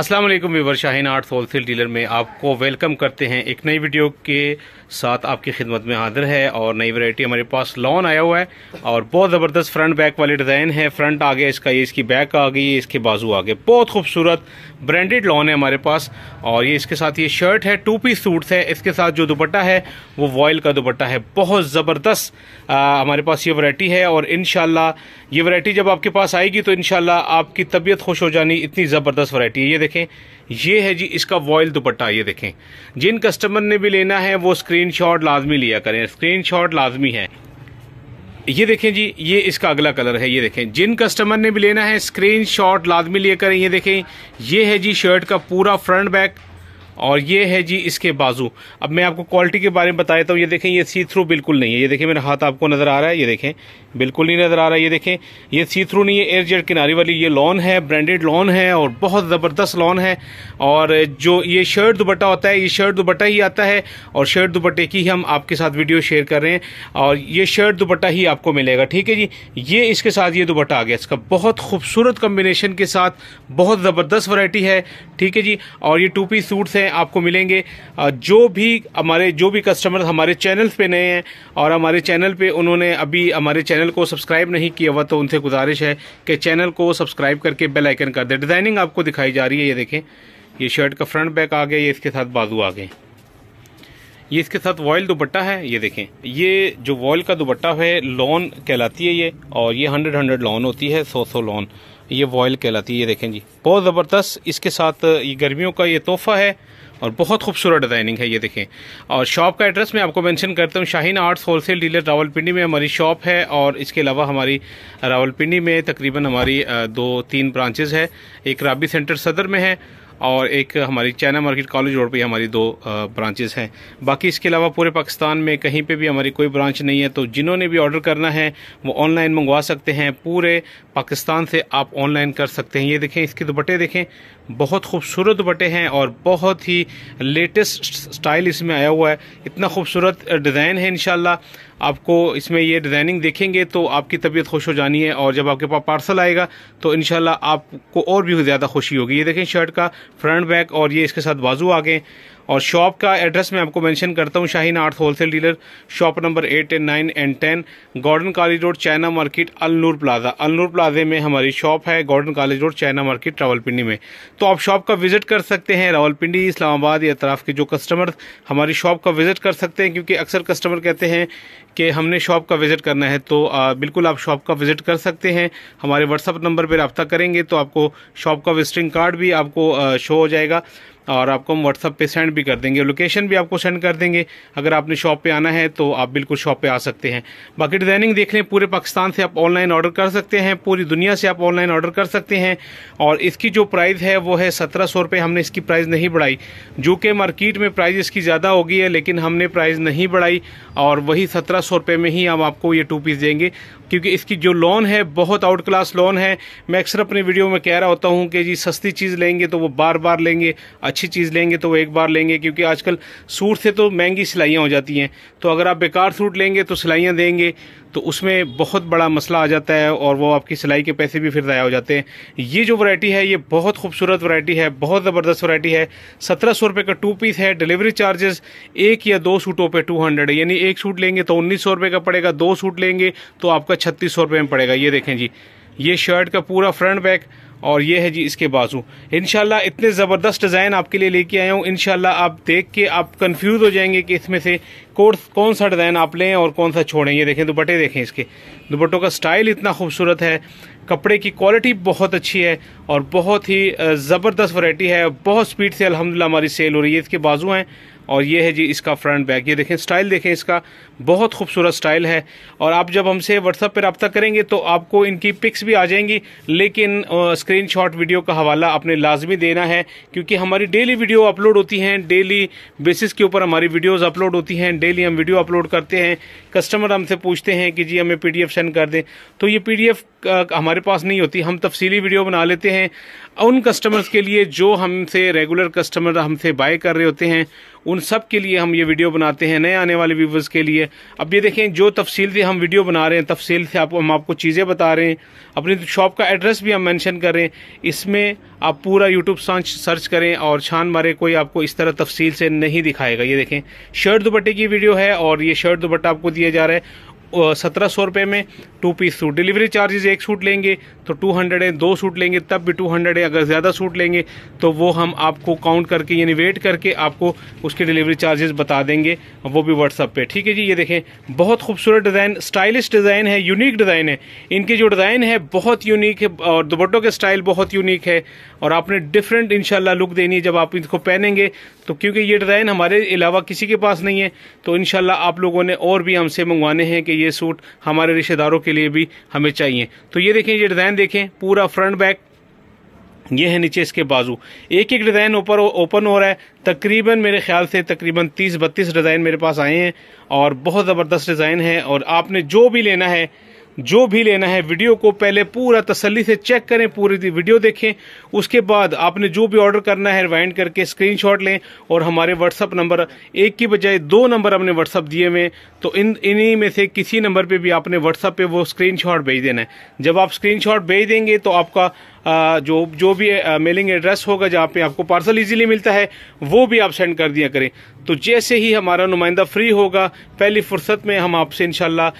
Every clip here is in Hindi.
असलम वीवर शाहीन आर्ट्स होलसेल डीलर में आपको वेलकम करते हैं एक नई वीडियो के साथ आपकी खिदमत में हाजिर है और नई वैरायटी हमारे पास लॉन आया हुआ है और बहुत ज़बरदस्त फ्रंट बैक वाली डिज़ाइन है फ्रंट आ गया इसका ये इसकी बैक आ गई इसके बाजू आ गए बहुत खूबसूरत ब्रांडेड लॉन है हमारे पास और ये इसके साथ ये शर्ट है टू पीस सूट्स है इसके साथ जो दुपट्टा है वो वॉयल का दुपट्टा है बहुत ज़बरदस्त हमारे पास ये वरायटी है और इन ये वरायटी जब आपके पास आएगी तो इन आपकी तबीयत खुश हो जानी इतनी ज़बरदस्त वरायटी है ये देखें ये है जी इसका वॉयल दुपट्टा ये देखें जिन कस्टमर ने भी लेना है वो स्क्रीनशॉट लाजमी लिया करें स्क्रीनशॉट लाजमी है ये देखें जी ये इसका अगला कलर है ये देखें जिन कस्टमर ने भी लेना है स्क्रीन शॉट लाजमी लिया करें ये देखें ये है जी शर्ट का पूरा फ्रंट बैक और ये है जी इसके बाजू अब मैं आपको क्वालिटी के बारे में बता हूँ ये देखें ये सी थ्रू बिल्कुल नहीं है ये देखें मेरा हाथ आपको नज़र आ रहा है ये देखें बिल्कुल नहीं नज़र आ रहा है ये देखें ये सी थ्रू नहीं है एयर जेट किनारी वाली ये लॉन है ब्रांडेड लॉन है और बहुत ज़बरदस्त लॉन है और जो ये शर्ट दुपट्टा होता है ये शर्ट दुपट्टा ही आता है और शर्ट दुपट्टे की हम आपके साथ वीडियो शेयर कर रहे हैं और ये शर्ट दुपट्टा ही आपको मिलेगा ठीक है जी ये इसके साथ ये दुपट्टा आ गया इसका बहुत खूबसूरत कम्बिनेशन के साथ बहुत ज़बरदस्त वरायटी है ठीक है जी और ये टू पीस सूट्स हैं आपको मिलेंगे जो भी हमारे जो भी कस्टमर हमारे चैनल पे नए हैं और हमारे चैनल पे उन्होंने अभी हमारे चैनल को सब्सक्राइब नहीं किया हुआ तो उनसे गुजारिश है कि चैनल को सब्सक्राइब करके बेल आइकन कर दें डिज़ाइनिंग आपको दिखाई जा रही है ये देखें ये शर्ट का फ्रंट बैक आ गया ये इसके साथ बाजू आ गए ये इसके साथ वॉयल दुपट्टा है ये देखें ये जो वॉयल का दुपट्टा है लॉन कहलाती है ये और ये हंड्रेड हंड्रेड लॉन होती है सौ सौ लॉन ये वॉयल कहलाती है ये देखें जी बहुत ज़बरदस्त इसके साथ ये गर्मियों का ये तोहफा है और बहुत खूबसूरत डिज़ाइनिंग है ये देखें और शॉप का एड्रेस मैं आपको मेंशन करता हूँ Shaheen arts wholesale dealer Rawalpindi में हमारी शॉप है और इसके अलावा हमारी रावलपिंडी में तकरीबन हमारी दो तीन ब्रांचेज़ है एक राबी सेंटर सदर में है और एक हमारी चाइना मार्केट कॉलेज रोड पे हमारी दो ब्रांचेस हैं बाकी इसके अलावा पूरे पाकिस्तान में कहीं पे भी हमारी कोई ब्रांच नहीं है तो जिन्होंने भी ऑर्डर करना है वो ऑनलाइन मंगवा सकते हैं पूरे पाकिस्तान से आप ऑनलाइन कर सकते हैं ये देखें इसके दुपट्टे देखें बहुत खूबसूरत दुपट्टे हैं और बहुत ही लेटेस्ट स्टाइल इसमें आया हुआ है इतना खूबसूरत डिज़ाइन है इन आपको इसमें ये डिज़ाइनिंग देखेंगे तो आपकी तबीयत खुश हो जानी है और जब आपके पास पार्सल आएगा तो इन आपको और भी ज़्यादा खुशी होगी ये देखें शर्ट का फ्रंट बैक और ये इसके साथ बाजू आ गए और शॉप का एड्रेस मैं आपको मेंशन करता हूँ Shaheen art wholesale dealer shop number eight and nine and ten Gordon College Road China market Alnoor plaza Alnoor प्लाजे में हमारी शॉप है Gordon College Road China market Rawalpindi में तो आप शॉप का विजिट कर सकते हैं रावलपिंडी इस्लामाबाद या तरफ के जो कस्टमर हमारी शॉप का विजिट कर सकते हैं क्योंकि अक्सर कस्टमर कहते हैं कि हमने शॉप का विजिट करना है तो आ, बिल्कुल आप शॉप का विजिट कर सकते हैं हमारे व्हाट्सअप नंबर पर रबता करेंगे तो आपको शॉप का विजिटिंग कार्ड भी आपको शो हो जाएगा और आपको हम व्हाट्सअप पे सेंड भी कर देंगे लोकेशन भी आपको सेंड कर देंगे अगर आपने शॉप पे आना है तो आप बिल्कुल शॉप पे आ सकते हैं बाकी डिज़ाइनिंग देख लें पूरे पाकिस्तान से आप ऑनलाइन ऑर्डर कर सकते हैं पूरी दुनिया से आप ऑनलाइन ऑर्डर कर सकते हैं और इसकी जो प्राइस है वो है सत्रह सौ रुपये हमने इसकी प्राइस नहीं बढ़ाई जो कि मार्केट में प्राइस इसकी ज़्यादा होगी है लेकिन हमने प्राइस नहीं बढ़ाई और वही सत्रह सौ रुपये में ही हम आपको ये टू पीस देंगे क्योंकि इसकी जो लोन है बहुत आउट क्लास लोन है मैं अक्सर अपने वीडियो में कह रहा होता हूँ कि जी सस्ती चीज़ लेंगे तो वो बार बार लेंगे अच्छी चीज़ लेंगे तो वो एक बार लेंगे क्योंकि आजकल सूट से तो महंगी सिलाइयाँ हो जाती हैं तो अगर आप बेकार सूट लेंगे तो सिलाइयाँ देंगे तो उसमें बहुत बड़ा मसला आ जाता है और वो आपकी सिलाई के पैसे भी फिर ज़ाया हो जाते हैं ये जो वैरायटी है ये बहुत खूबसूरत वैरायटी है बहुत ज़बरदस्त वैरायटी है सत्रह सौ रुपये का टू पीस है डिलीवरी चार्जेस एक या दो सूटों पे टू हंड्रेड यानी एक सूट लेंगे तो उन्नीस सौ रुपये का पड़ेगा दो सूट लेंगे तो आपका छत्तीस सौ रुपये में पड़ेगा ये देखें जी ये शर्ट का पूरा फ्रंट बैक और ये है जी इसके बाजू इन इतने ज़बरदस्त डिज़ाइन आपके लिए लेके आया हूँ इन आप देख के आप कन्फ्यूज़ हो जाएंगे कि इसमें से कोर्स कौन सा डिज़ाइन आप लें और कौन सा छोड़ें ये देखें दुपट्टे देखें इसके दुपट्टों का स्टाइल इतना खूबसूरत है कपड़े की क्वालिटी बहुत अच्छी है और बहुत ही ज़बरदस्त वैरायटी है बहुत स्पीड से अलहमदिल्ला हमारी सेल हो रही है इसके बाजू हैं और ये है जी इसका फ्रंट बैक ये देखें स्टाइल देखें इसका बहुत खूबसूरत स्टाइल है और आप जब हमसे व्हाट्सअप पर रब्ता करेंगे तो आपको इनकी पिक्स भी आ जाएंगी लेकिन स्क्रीन शॉट वीडियो का हवाला आपने लाजमी देना है क्योंकि हमारी डेली वीडियो अपलोड होती हैं डेली बेसिस के ऊपर हमारी वीडियोज अपलोड होती हैं डेली हम वीडियो अपलोड करते हैं कस्टमर हमसे पूछते हैं कि जी हमें एफ सेंड कर दें तो ये एफ हमारे पास नहीं होती हम तफसीली वीडियो बना लेते हैं उन कस्टमर्स के लिए जो हमसे रेगुलर कस्टमर हमसे बाय कर रहे होते हैं उन सब के लिए हम ये वीडियो बनाते हैं नए आने वाले व्यूवर्स के लिए अब ये देखें जो तफसील से हम वीडियो बना रहे हैं तफसील से आपको हम आपको चीज़ें बता रहे हैं अपनी शॉप का एड्रेस भी हम मैंशन कर रहे हैं इसमें आप पूरा यूट्यूब सर्च करें और छान मारे कोई आपको इस तरह तफसील से नहीं दिखाएगा ये देखें शर्ट दुपट्टे की वीडियो है और ये शर्ट दुपट्टा आपको दिया जा रहा है सत्रह सौ रुपये में two piece suit delivery charges एक सूट लेंगे तो टू हंड्रेड है दो सूट लेंगे तब भी टू हंड्रेड है अगर ज़्यादा सूट लेंगे तो वो हम आपको काउंट करके यानी वेट करके आपको उसके डिलीवरी चार्जेस बता देंगे वो भी व्हाट्सअप पे ठीक है जी ये देखें बहुत खूबसूरत डिज़ाइन स्टाइलिश डिज़ाइन है यूनिक डिज़ाइन है इनकी जो डिज़ाइन है बहुत यूनिक है और दुपट्टों के स्टाइल बहुत यूनिक है और आपने डिफरेंट इनशाला लुक देनी है जब आप इनको पहनेंगे तो क्योंकि ये डिज़ाइन हमारे अलावा किसी के पास नहीं है तो इनशाला आप लोगों ने और भी हमसे मंगवाने हैं कि ये सूट हमारे रिश्तेदारों के लिए भी हमें चाहिए तो ये देखें ये डिज़ाइन देखें पूरा फ्रंट बैक ये है नीचे इसके बाजू एक एक डिज़ाइन ऊपर ओपन हो रहा है तकरीबन मेरे ख्याल से तकरीबन 30 बत्तीस डिज़ाइन मेरे पास आए हैं और बहुत ज़बरदस्त डिज़ाइन है और आपने जो भी लेना है जो भी लेना है वीडियो को पहले पूरा तसल्ली से चेक करें पूरी वीडियो देखें उसके बाद आपने जो भी ऑर्डर करना है रिवाइंड करके स्क्रीनशॉट लें और हमारे व्हाट्सअप नंबर एक की बजाय दो नंबर हमने व्हाट्सअप दिए हुए तो इन इन्हीं में से किसी नंबर पर भी आपने व्हाट्सअप पे वो स्क्रीन भेज देना है जब आप स्क्रीन भेज देंगे तो आपका जो जो भी मेलिंग एड्रेस होगा जहाँ पे आपको पार्सल इजीली मिलता है वो भी आप सेंड कर दिया करें तो जैसे ही हमारा नुमाइंदा फ्री होगा पहली फुर्सत में हम आपसे इनशाला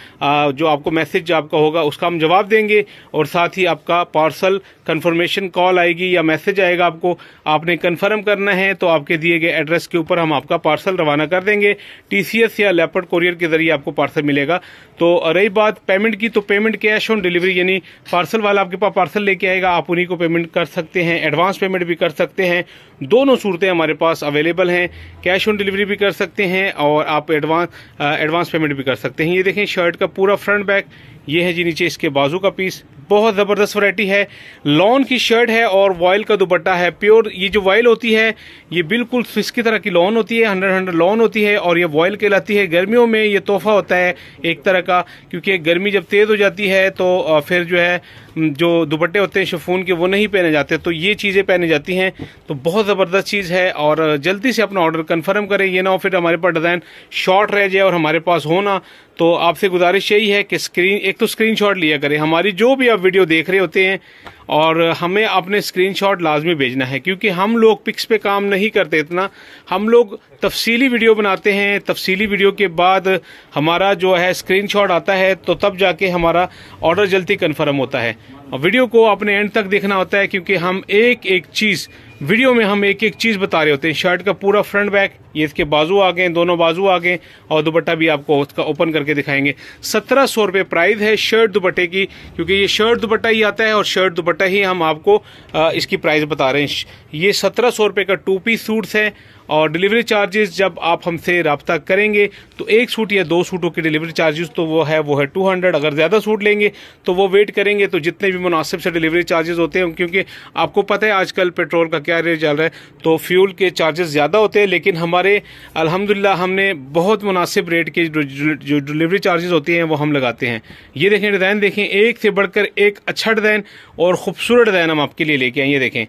जो आपको मैसेज आपका होगा उसका हम जवाब देंगे और साथ ही आपका पार्सल कन्फर्मेशन कॉल आएगी या मैसेज आएगा आपको आपने कन्फर्म करना है तो आपके दिए गए एड्रेस के ऊपर हम आपका पार्सल रवाना कर देंगे टी या लेपर्ड कोरियर के जरिए आपको पार्सल मिलेगा तो रही बात पेमेंट की तो पेमेंट कैश ऑन डिलीवरी यानी पार्सल वाला आपके पास पार्सल लेके आएगा आप उन्हीं को पेमेंट कर सकते हैं एडवांस पेमेंट भी कर सकते हैं दोनों सूरतें हमारे पास अवेलेबल हैं कैश ऑन डिलीवरी भी कर सकते हैं और आप एडवांस एडवांस पेमेंट भी कर सकते हैं ये देखें शर्ट का पूरा फ्रंट बैक ये है जी नीचे इसके बाजू का पीस बहुत ज़बरदस्त वरायटी है लॉन की शर्ट है और वॉयल का दुपट्टा है प्योर ये जो वॉयल होती है ये बिल्कुल फिश की तरह की लॉन होती है हंड्रेड हंड्रेड लॉन होती है और ये वॉयल कहलाती है गर्मियों में ये तोहफा होता है एक तरह का क्योंकि गर्मी जब तेज़ हो जाती है तो फिर जो है जो दुपट्टे होते हैं शफून के वो नहीं पहने जाते तो ये चीज़ें पहने जाती हैं तो बहुत ज़बरदस्त चीज़ है और जल्दी से अपना ऑर्डर कन्फर्म करें ये ना हो फिर हमारे पास डिज़ाइन शॉर्ट रह जाए और हमारे पास होना तो आपसे गुजारिश यही है कि स्क्रीन एक तो स्क्रीनशॉट लिया करें हमारी जो भी आप वीडियो देख रहे होते हैं और हमें अपने स्क्रीनशॉट लाजमी भेजना है क्योंकि हम लोग पिक्स पे काम नहीं करते इतना हम लोग तफसीली वीडियो बनाते हैं तफसीली वीडियो के बाद हमारा जो है स्क्रीनशॉट आता है तो तब जाके हमारा ऑर्डर जल्दी कन्फर्म होता है और वीडियो को अपने एंड तक देखना होता है क्योंकि हम एक एक चीज़ वीडियो में हम एक एक चीज़ बता रहे होते हैं शर्ट का पूरा फ्रंट बैक ये इसके बाजू आ गए दोनों बाजू आ गए और दुपट्टा भी आपको उसका ओपन करके दिखाएंगे सत्रह सौ रुपये प्राइस है शर्ट दुपट्टे की क्योंकि ये शर्ट दुपट्टा ही आता है और शर्ट दुपट्टा दुपट्टा ही हम आपको इसकी प्राइस बता रहे हैं ये सत्रह सौ रुपये का टू पीस सूट्स है और डिलीवरी चार्जेस जब आप हमसे रबता करेंगे तो एक सूट या दो सूटों के डिलीवरी चार्जेस तो वो है वो है टू हंड्रेड अगर ज़्यादा सूट लेंगे तो वो वेट करेंगे तो जितने भी मुनासिब से डिलीवरी चार्जेस होते हैं क्योंकि आपको पता है आजकल पेट्रोल का क्या रेट चल रहा है तो फ्यूल के चार्जेस ज़्यादा होते हैं लेकिन हमारे अलहमदिल्ला हमने बहुत मुनासिब रेट के जो डिलीवरी चार्जेस होते हैं वो हम लगाते हैं ये देखें डिज़ाइन देखें एक से बढ़कर एक अच्छा डिज़ाइन और खूबसूरत डिज़ाइन हम आपके लिए लेके आए ये देखें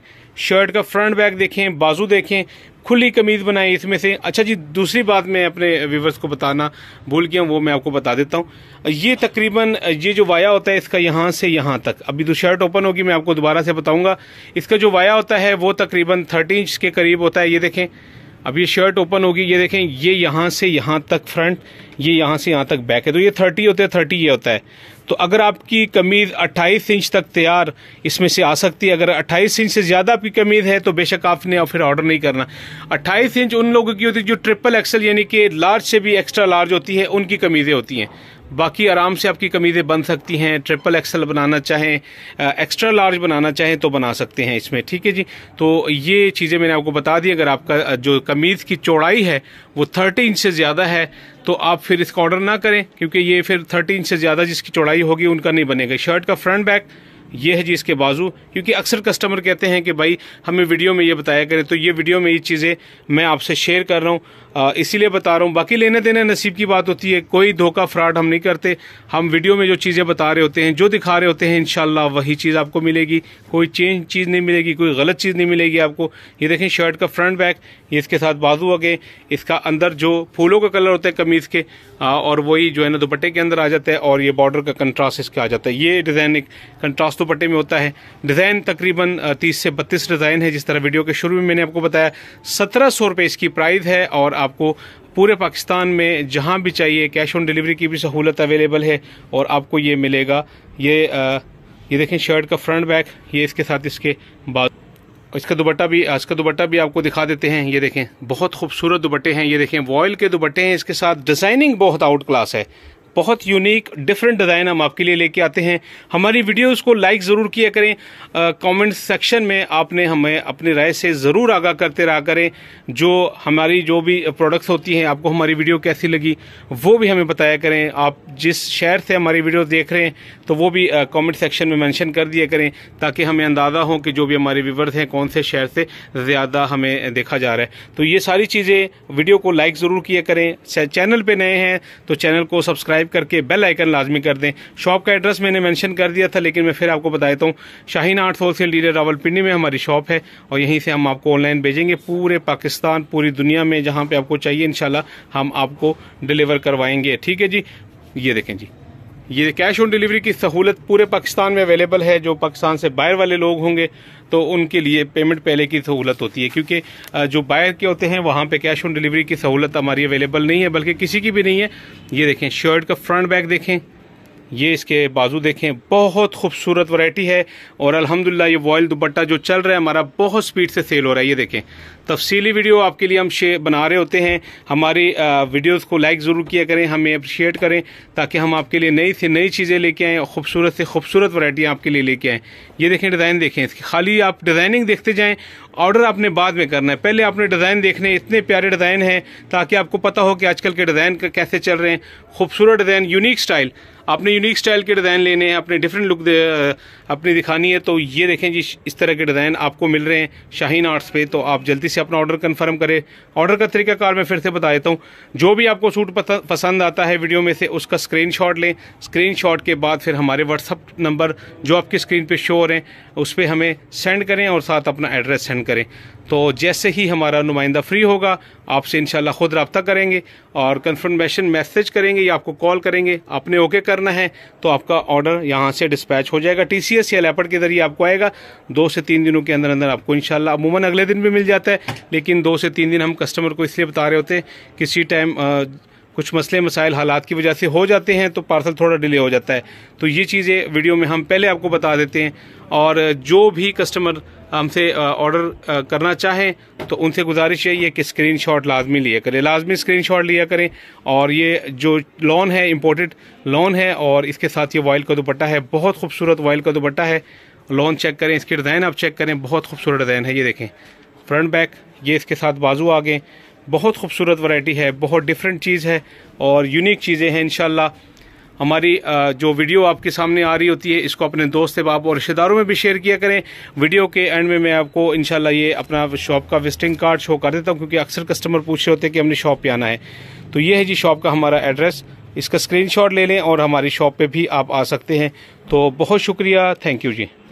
शर्ट का फ्रंट बैक देखें बाजू देखें खुली कमीज बनाई इसमें से अच्छा जी दूसरी बात मैं अपने व्यूवर्स को बताना भूल गया वो मैं आपको बता देता हूँ ये तकरीबन ये जो वाया होता है इसका यहाँ से यहाँ तक अभी तो शर्ट ओपन होगी मैं आपको दोबारा से बताऊंगा इसका जो वाया होता है वो तकरीबन थर्टी इंच के करीब होता है ये देखें अब ये शर्ट ओपन होगी ये देखें ये यहाँ से यहाँ तक फ्रंट ये यहाँ से यहाँ तक बैक है तो ये थर्टी होता है थर्टी ये होता है तो अगर आपकी कमीज अट्ठाईस इंच तक तैयार इसमें से आ सकती है अगर अट्ठाईस इंच से ज़्यादा आपकी कमीज है तो बेशक आपने फिर ऑर्डर नहीं करना अट्ठाईस इंच उन लोगों की होती है जो ट्रिपल एक्सल यानी कि लार्ज से भी एक्स्ट्रा लार्ज होती है उनकी कमीज़ें होती हैं बाकी आराम से आपकी कमीज़ें बन सकती हैं ट्रिपल एक्सल बनाना चाहें एक्स्ट्रा लार्ज बनाना चाहें तो बना सकते हैं इसमें ठीक है जी तो ये चीज़ें मैंने आपको बता दी अगर आपका जो कमीज़ की चौड़ाई है वो थर्टी इंच से ज़्यादा है तो आप फिर इसका ऑर्डर ना करें क्योंकि ये फिर थर्टी इंच से ज़्यादा जिसकी चौड़ाई होगी उनका नहीं बनेगा शर्ट का फ्रंट बैक ये है जी इसके बाजू क्योंकि अक्सर कस्टमर कहते हैं कि भाई हमें वीडियो में ये बताया करें तो ये वीडियो में ये चीज़ें मैं आपसे शेयर कर रहा हूँ इसीलिए बता रहा हूँ बाकी लेने देने नसीब की बात होती है कोई धोखा फ्रॉड हम नहीं करते हम वीडियो में जो चीज़ें बता रहे होते हैं जो दिखा रहे होते हैं इन वही चीज़ आपको मिलेगी कोई चेंज चीज़ नहीं मिलेगी कोई गलत चीज़ नहीं मिलेगी आपको ये देखें शर्ट का फ्रंट बैक ये इसके साथ बाजू आगे इसका अंदर जो फूलों का कलर होता है कमीज़ के और वही जो है ना दुपट्टे के अंदर आ जाता है और ये बॉर्डर का कंट्रास्ट इसका आ जाता है ये डिज़ाइन एक कंट्रास्ट दुपट्टे में होता है डिज़ाइन तकरीबन तीस से बत्तीस डिज़ाइन है जिस तरह वीडियो के शुरू में मैंने आपको बताया सत्रह सौ इसकी प्राइस है और आपको पूरे पाकिस्तान में जहाँ भी चाहिए कैश ऑन डिलीवरी की भी सहूलत अवेलेबल है और आपको ये मिलेगा ये आ, ये देखें शर्ट का फ्रंट बैक ये इसके साथ इसके बाद इसका दुबट्टा भी इसका दुबट्टा भी आपको दिखा देते हैं ये देखें बहुत खूबसूरत दुपट्टे हैं ये देखें वॉयल के दुपट्टे हैं इसके साथ डिज़ाइनिंग बहुत आउट क्लास है बहुत यूनिक डिफरेंट डिज़ाइन हम आपके लिए लेके आते हैं हमारी वीडियोस को लाइक ज़रूर किया करें कमेंट सेक्शन में आपने हमें अपनी राय से ज़रूर आगाह करते रहा करें जो हमारी जो भी प्रोडक्ट्स होती हैं आपको हमारी वीडियो कैसी लगी वो भी हमें बताया करें आप जिस शहर से हमारी वीडियो देख रहे हैं तो वो भी कॉमेंट सेक्शन में मैंशन कर दिया करें ताकि हमें अंदाज़ा हो कि जो भी हमारे व्यूवर्स हैं कौन से शहर से ज़्यादा हमें देखा जा रहा है तो ये सारी चीज़ें वीडियो को लाइक ज़रूर किया करें चैनल पर नए हैं तो चैनल को सब्सक्राइब सब्सक्राइब करके बेल आइकन लाजमी कर दें शॉप का एड्रेस मैंने मैंशन कर दिया था लेकिन मैं फिर आपको बता देता हूँ Shaheen arts wholesale dealer Rawalpindi में हमारी शॉप है और यहीं से हम आपको ऑनलाइन भेजेंगे पूरे पाकिस्तान पूरी दुनिया में जहाँ पे आपको चाहिए इनशाला हम आपको डिलीवर करवाएंगे ठीक है जी ये देखें जी ये कैश ऑन डिलीवरी की सहूलत पूरे पाकिस्तान में अवेलेबल है जो पाकिस्तान से बाहर वाले लोग होंगे तो उनके लिए पेमेंट पहले की सहूलत होती है क्योंकि जो बाहर के होते हैं वहाँ पे कैश ऑन डिलीवरी की सहूलत हमारी अवेलेबल नहीं है बल्कि किसी की भी नहीं है ये देखें शर्ट का फ्रंट बैग देखें ये इसके बाजू देखें बहुत खूबसूरत वैरायटी है और अल्हम्दुलिल्लाह ये वॉयल दुपट्टा जो चल रहा है हमारा बहुत स्पीड से सेल हो रहा है ये देखें तफसीली वीडियो आपके लिए हम शे बना रहे होते हैं हमारी वीडियोस को लाइक ज़रूर किया करें हमें अप्रिशिएट करें ताकि हम आपके लिए नई से नई चीज़ें लेके आएँ खूबसूरत से खूबसूरत वरायटियाँ आपके लिए लेके आएँ ये देखें डिज़ाइन देखें इसकी खाली आप डिज़ाइनिंग देखते जाएँ ऑर्डर आपने बाद में करना है पहले आपने डिज़ाइन देखने इतने प्यारे डिज़ाइन हैं ताकि आपको पता हो कि आजकल के डिज़ाइन कैसे चल रहे हैं खूबसूरत डिज़ाइन यूनिक स्टाइल आपने यूनिक स्टाइल के डिज़ाइन लेने हैं अपने डिफरेंट लुक अपनी दिखानी है तो ये देखें जी इस तरह के डिज़ाइन आपको मिल रहे हैं शाहीन आर्ट्स पे तो आप जल्दी से अपना ऑर्डर कन्फर्म करें ऑर्डर का तरीकाकार मैं फिर से बता देता हूँ जो भी आपको सूट पसंद आता है वीडियो में से उसका स्क्रीन लें स्क्रीन के बाद फिर हमारे व्हाट्सअप नंबर जो आपकी स्क्रीन पर शो हो रहे हैं उस पर हमें सेंड करें और साथ अपना एड्रेस सेंड करें तो जैसे ही हमारा नुमाइंदा फ्री होगा आपसे इन खुद रबता करेंगे और कन्फर्मेशन मैसेज करेंगे या आपको कॉल करेंगे आपने ओके करना है तो आपका ऑर्डर यहाँ से डिस्पैच हो जाएगा टी सी एस या लेपर के ज़रिए आपको आएगा दो से तीन दिनों के अंदर अंदर आपको इन अमूमन अगले दिन भी मिल जाता है लेकिन दो से तीन दिन हम कस्टमर को इसलिए बता रहे होते हैं किसी टाइम कुछ मसले मसाइल हालात की वजह से हो जाते हैं तो पार्सल थोड़ा डिले हो जाता है तो ये चीज़ें वीडियो में हम पहले आपको बता देते हैं और जो भी कस्टमर हमसे ऑर्डर करना चाहें तो उनसे गुजारिश यही है कि स्क्रीन शॉट लाजमी लिया करें लाजमी स्क्रीन शॉट लिया करें और ये जो लॉन है इम्पोर्टेड लॉन है और इसके साथ ये वॉयल का दुपट्टा है बहुत खूबसूरत वाइल का दुपट्टा है लॉन चेक करें इसके डिज़ाइन आप चेक करें बहुत खूबसूरत डिज़ाइन है ये देखें फ्रंट बैक ये इसके साथ बाजू आ गए बहुत खूबसूरत वैरायटी है बहुत डिफरेंट चीज़ है और यूनिक चीज़ें हैं इन हमारी जो वीडियो आपके सामने आ रही होती है इसको अपने दोस्त बाप और रिश्तेदारों में भी शेयर किया करें वीडियो के एंड में मैं आपको इनशाला ये अपना शॉप का विजिटिंग कार्ड शो कर देता हूँ क्योंकि अक्सर कस्टमर पूछ रहे होते हैं कि हमने शॉप पे आना है तो ये है जी शॉप का हमारा एड्रेस इसका स्क्रीनशॉट ले लें और हमारी शॉप पे भी आप आ सकते हैं तो बहुत शुक्रिया थैंक यू जी